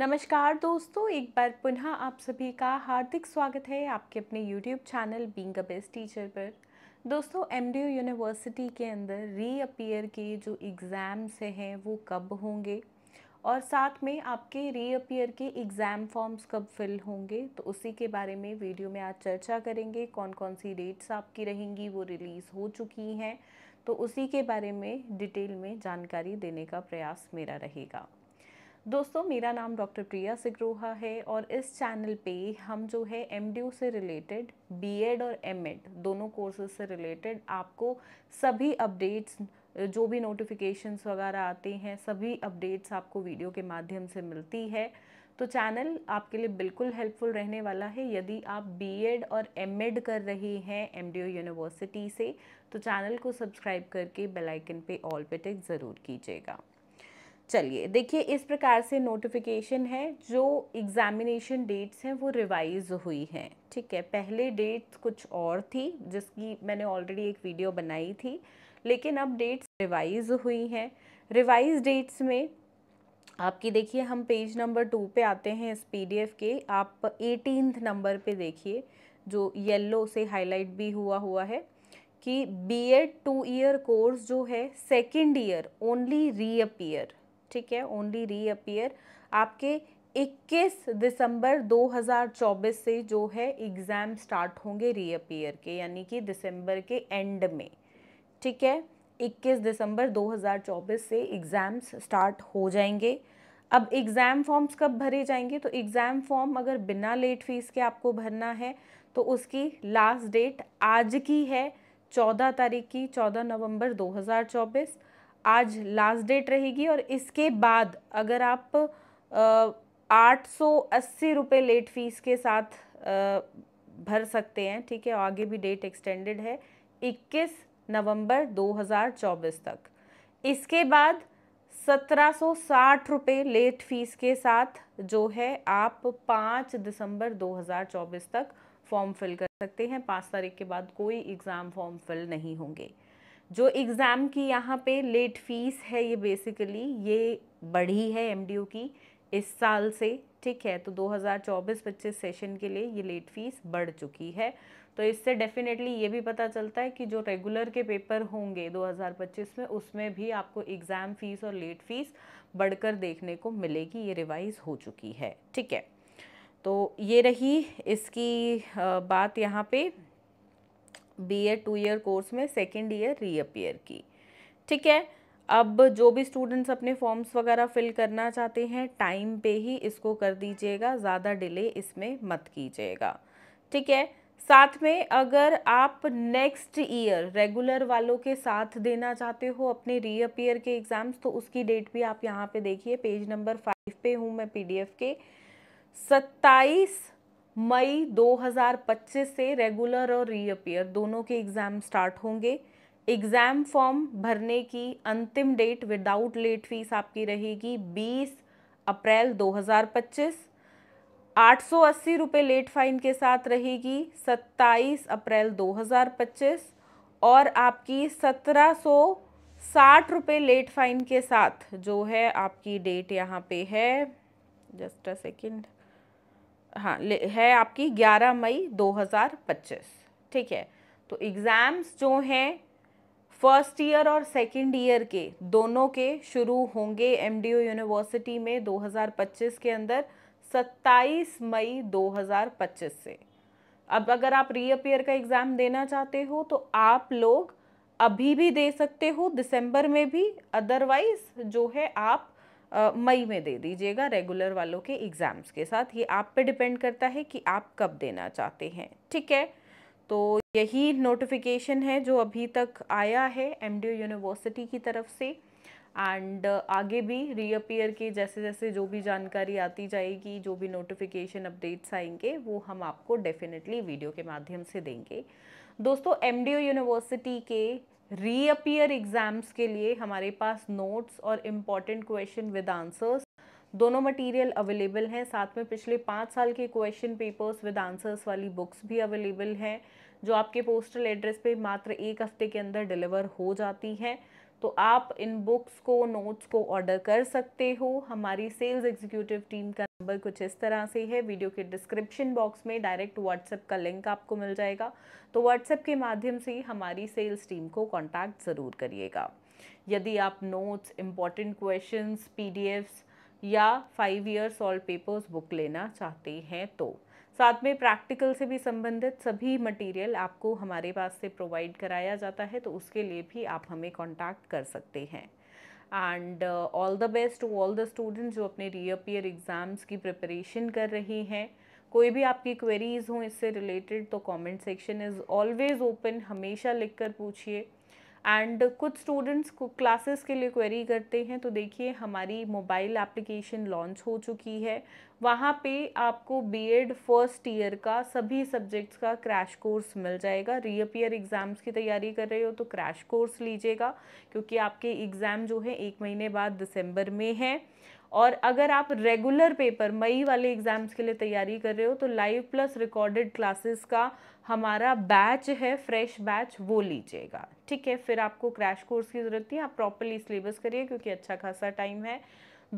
नमस्कार दोस्तों एक बार पुनः आप सभी का हार्दिक स्वागत है आपके अपने YouTube channel being a best teacher पर दोस्तों एम यूनिवर्सिटी के अंदर रीअपियर के जो एग्ज़ाम्स हैं वो कब होंगे और साथ में आपके रीअपियर के एग्ज़ाम फॉर्म्स कब फिल होंगे तो उसी के बारे में वीडियो में आज चर्चा करेंगे कौन कौन सी डेट्स आपकी रहेंगी वो रिलीज़ हो चुकी हैं तो उसी के बारे में डिटेल में जानकारी देने का प्रयास मेरा रहेगा दोस्तों मेरा नाम डॉक्टर प्रिया सिग्रोहा है और इस चैनल पे हम जो है एम से रिलेटेड बीएड और एमएड दोनों कोर्सेज से रिलेटेड आपको सभी अपडेट्स जो भी नोटिफिकेशंस वगैरह आते हैं सभी अपडेट्स आपको वीडियो के माध्यम से मिलती है तो चैनल आपके लिए बिल्कुल हेल्पफुल रहने वाला है यदि आप बीएड और एमएड कर रहे हैं एमडीयू यूनिवर्सिटी से तो चैनल को सब्सक्राइब करके बेल आइकन पे ऑल पे टिक ज़रूर कीजिएगा चलिए देखिए इस प्रकार से नोटिफिकेशन है जो एग्ज़ामिनेशन डेट्स हैं वो रिवाइज हुई हैं ठीक है पहले डेट्स कुछ और थी जिसकी मैंने ऑलरेडी एक वीडियो बनाई थी लेकिन अब डेट्स रिवाइज हुई हैं रिवाइज डेट्स में आपकी देखिए हम पेज नंबर टू पे आते हैं इस पीडीएफ के आप एटीन नंबर पे देखिए जो येल्लो से हाईलाइट भी हुआ हुआ है कि B Ed two year course जो है सेकेंड ईयर ओनली रीअपियर ठीक है ओनली रीअपियर आपके 21 दिसंबर 2024 से जो है एग्ज़ाम स्टार्ट होंगे रीअपियर के यानी कि दिसंबर के एंड में ठीक है 21 दिसंबर 2024 से एग्ज़ाम्स स्टार्ट हो जाएंगे अब एग्ज़ाम फॉर्म्स कब भरे जाएंगे तो एग्ज़ाम फॉर्म अगर बिना लेट फीस के आपको भरना है तो उसकी लास्ट डेट आज की है चौदह तारीख की चौदह नवंबर 2024 आज लास्ट डेट रहेगी और इसके बाद अगर आप आठ सौ अस्सी रुपये लेट फीस के साथ आ, भर सकते हैं ठीक है आगे भी डेट एक्सटेंडेड है 21 नवंबर 2024 तक इसके बाद सत्रह सौ साठ रुपये लेट फीस के साथ जो है आप पाँच दिसंबर 2024 तक फॉर्म फिल कर सकते हैं पाँच तारीख के बाद कोई एग्ज़ाम फॉर्म फिल नहीं होंगे जो एग्ज़ाम की यहाँ पे लेट फीस है ये बेसिकली ये बढ़ी है एम की इस साल से ठीक है तो 2024-25 सेशन के लिए ये लेट फीस बढ़ चुकी है तो इससे डेफिनेटली ये भी पता चलता है कि जो रेगुलर के पेपर होंगे 2025 में उसमें भी आपको एग्ज़ाम फ़ीस और लेट फीस बढ़कर देखने को मिलेगी ये रिवाइज़ हो चुकी है ठीक है तो ये रही इसकी बात यहाँ पे बीए टू ईयर कोर्स में सेकेंड ईयर रीअपियर की ठीक है अब जो भी स्टूडेंट्स अपने फॉर्म्स वगैरह फिल करना चाहते हैं टाइम पे ही इसको कर दीजिएगा ज़्यादा डिले इसमें मत कीजिएगा ठीक है साथ में अगर आप नेक्स्ट ईयर रेगुलर वालों के साथ देना चाहते हो अपने रीअपियर के एग्ज़ाम्स तो उसकी डेट भी आप यहाँ पे देखिए पेज नंबर फाइव पे हूँ मैं पीडीएफ के सत्ताईस मई 2025 से रेगुलर और रीअपियर दोनों के एग्ज़ाम स्टार्ट होंगे एग्ज़ाम फॉर्म भरने की अंतिम डेट विदाउट लेट फीस आपकी रहेगी 20 अप्रैल 2025 880 रुपए लेट फाइन के साथ रहेगी 27 अप्रैल 2025 और आपकी 1760 रुपए लेट फाइन के साथ जो है आपकी डेट यहाँ पे है जस्ट अ सेकेंड हाँ है आपकी 11 मई 2025 ठीक है तो एग्ज़ाम्स जो हैं फर्स्ट ईयर और सेकंड ईयर के दोनों के शुरू होंगे एमडीयू यूनिवर्सिटी में 2025 के अंदर 27 मई 2025 से अब अगर आप रीअपेयर का एग्ज़ाम देना चाहते हो तो आप लोग अभी भी दे सकते हो दिसंबर में भी अदरवाइज जो है आप मई में दे दीजिएगा रेगुलर वालों के एग्ज़ाम्स के साथ ये आप पे डिपेंड करता है कि आप कब देना चाहते हैं ठीक है तो यही नोटिफिकेशन है जो अभी तक आया है एम यूनिवर्सिटी की तरफ से एंड आगे भी रीअपियर के जैसे जैसे जो भी जानकारी आती जाएगी जो भी नोटिफिकेशन अपडेट्स आएंगे वो हम आपको डेफिनेटली वीडियो के माध्यम से देंगे दोस्तों एम यूनिवर्सिटी के रीअपियर एग्ज़ाम्स के लिए हमारे पास नोट्स और इम्पॉर्टेंट क्वेश्चन विद आंसर्स दोनों मटेरियल अवेलेबल हैं साथ में पिछले पाँच साल के क्वेश्चन पेपर्स विद आंसर्स वाली बुक्स भी अवेलेबल हैं जो आपके पोस्टल एड्रेस पे मात्र एक हफ्ते के अंदर डिलीवर हो जाती हैं तो आप इन बुक्स को नोट्स को ऑर्डर कर सकते हो हमारी सेल्स एग्जीक्यूटिव टीम का नंबर कुछ इस तरह से है वीडियो के डिस्क्रिप्शन बॉक्स में डायरेक्ट व्हाट्सएप का लिंक आपको मिल जाएगा तो व्हाट्सएप के माध्यम से हमारी सेल्स टीम को कॉन्टैक्ट ज़रूर करिएगा यदि आप नोट्स इम्पॉर्टेंट क्वेश्चन पी या five year solve papers book लेना चाहते हैं तो साथ में प्रैक्टिकल से भी संबंधित सभी मटेरियल आपको हमारे पास से प्रोवाइड कराया जाता है तो उसके लिए भी आप हमें कांटेक्ट कर सकते हैं and all the best to all the students जो अपने रीअपियर एग्ज़ाम्स की प्रिपरेशन कर रही हैं कोई भी आपकी क्वेरीज़ हों इससे रिलेटेड तो comment section is always open हमेशा लिखकर पूछिए एंड कुछ स्टूडेंट्स को क्लासेस के लिए क्वेरी करते हैं तो देखिए हमारी मोबाइल एप्लीकेशन लॉन्च हो चुकी है वहाँ पे आपको बीएड फर्स्ट ईयर का सभी सब्जेक्ट्स का क्रैश कोर्स मिल जाएगा रीअपियर एग्ज़ाम्स की तैयारी कर रहे हो तो क्रैश कोर्स लीजिएगा क्योंकि आपके एग्ज़ाम जो है एक महीने बाद दिसंबर में है और अगर आप रेगुलर पेपर मई वाले एग्ज़ाम्स के लिए तैयारी कर रहे हो तो लाइव प्लस रिकॉर्डेड क्लासेस का हमारा बैच है फ्रेश बैच वो लीजिएगा ठीक है फिर आपको क्रैश कोर्स की ज़रूरत थी आप प्रॉपरली सिलेबस करिए क्योंकि अच्छा खासा टाइम है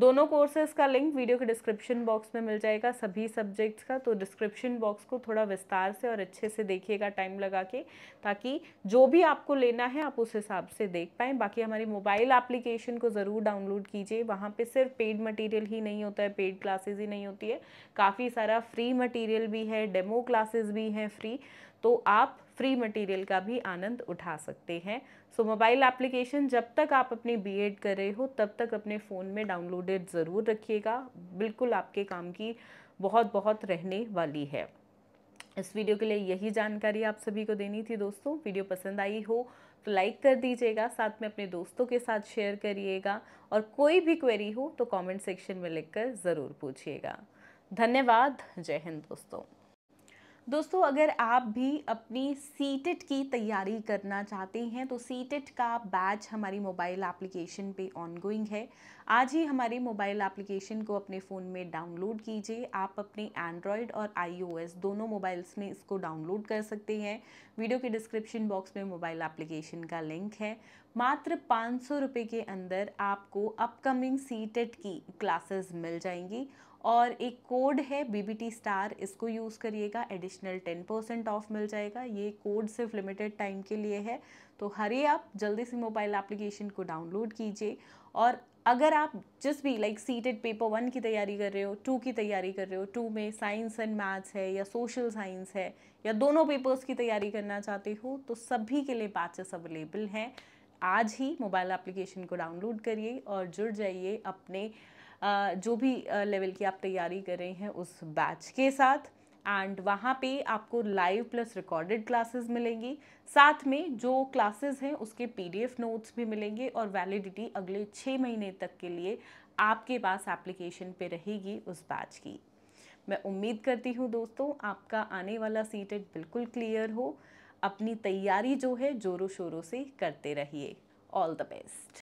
दोनों कोर्सेज़ का लिंक वीडियो के डिस्क्रिप्शन बॉक्स में मिल जाएगा सभी सब्जेक्ट्स का तो डिस्क्रिप्शन बॉक्स को थोड़ा विस्तार से और अच्छे से देखिएगा टाइम लगा के ताकि जो भी आपको लेना है आप उस हिसाब से देख पाएँ बाकी हमारी मोबाइल एप्लीकेशन को ज़रूर डाउनलोड कीजिए वहाँ पे सिर्फ पेड मटेरियल ही नहीं होता है पेड क्लासेज ही नहीं होती है काफ़ी सारा फ्री मटीरियल भी है डेमो क्लासेज भी हैं फ्री तो आप फ्री मटेरियल का भी आनंद उठा सकते हैं सो मोबाइल एप्लीकेशन जब तक आप अपनी बीएड कर रहे हो तब तक अपने फ़ोन में डाउनलोडेड ज़रूर रखिएगा बिल्कुल आपके काम की बहुत बहुत रहने वाली है इस वीडियो के लिए यही जानकारी आप सभी को देनी थी दोस्तों वीडियो पसंद आई हो तो लाइक कर दीजिएगा साथ में अपने दोस्तों के साथ शेयर करिएगा और कोई भी क्वेरी हो तो कमेंट सेक्शन में लिखकर ज़रूर पूछिएगा धन्यवाद जय हिंद दोस्तों दोस्तों अगर आप भी अपनी सीटेट की तैयारी करना चाहते हैं तो सीटेट का बैच हमारी मोबाइल एप्लीकेशन पे ऑनगोइंग है आज ही हमारे मोबाइल एप्लीकेशन को अपने फ़ोन में डाउनलोड कीजिए आप अपने एंड्रॉयड और आईओएस दोनों मोबाइल्स में इसको डाउनलोड कर सकते हैं वीडियो के डिस्क्रिप्शन बॉक्स में मोबाइल एप्लीकेशन का लिंक है मात्र पाँच सौ के अंदर आपको अपकमिंग सी की क्लासेस मिल जाएंगी और एक कोड है बी बी टी स्टार इसको यूज़ करिएगा एडिशनल टेन परसेंट ऑफ मिल जाएगा ये कोड सिर्फ लिमिटेड टाइम के लिए है तो हरे आप जल्दी से मोबाइल एप्लीकेशन को डाउनलोड कीजिए और अगर आप जिस भी लाइक सीटेड पेपर वन की तैयारी कर रहे हो टू की तैयारी कर रहे हो टू में साइंस एंड मैथ्स है या सोशल साइंस है या दोनों पेपर्स की तैयारी करना चाहते हो तो सभी के लिए बैचेस अवेलेबल हैं आज ही मोबाइल एप्लीकेशन को डाउनलोड करिए और जुड़ जाइए अपने जो भी लेवल की आप तैयारी कर रहे हैं उस बैच के साथ एंड वहाँ पे आपको लाइव प्लस रिकॉर्डेड क्लासेस मिलेंगी साथ में जो क्लासेस हैं उसके पीडीएफ नोट्स भी मिलेंगे और वैलिडिटी अगले छः महीने तक के लिए आपके पास एप्लीकेशन पे रहेगी उस बैच की मैं उम्मीद करती हूँ दोस्तों आपका आने वाला सीटेट बिल्कुल क्लियर हो अपनी तैयारी जो है जोरों शोरों से करते रहिए ऑल द बेस्ट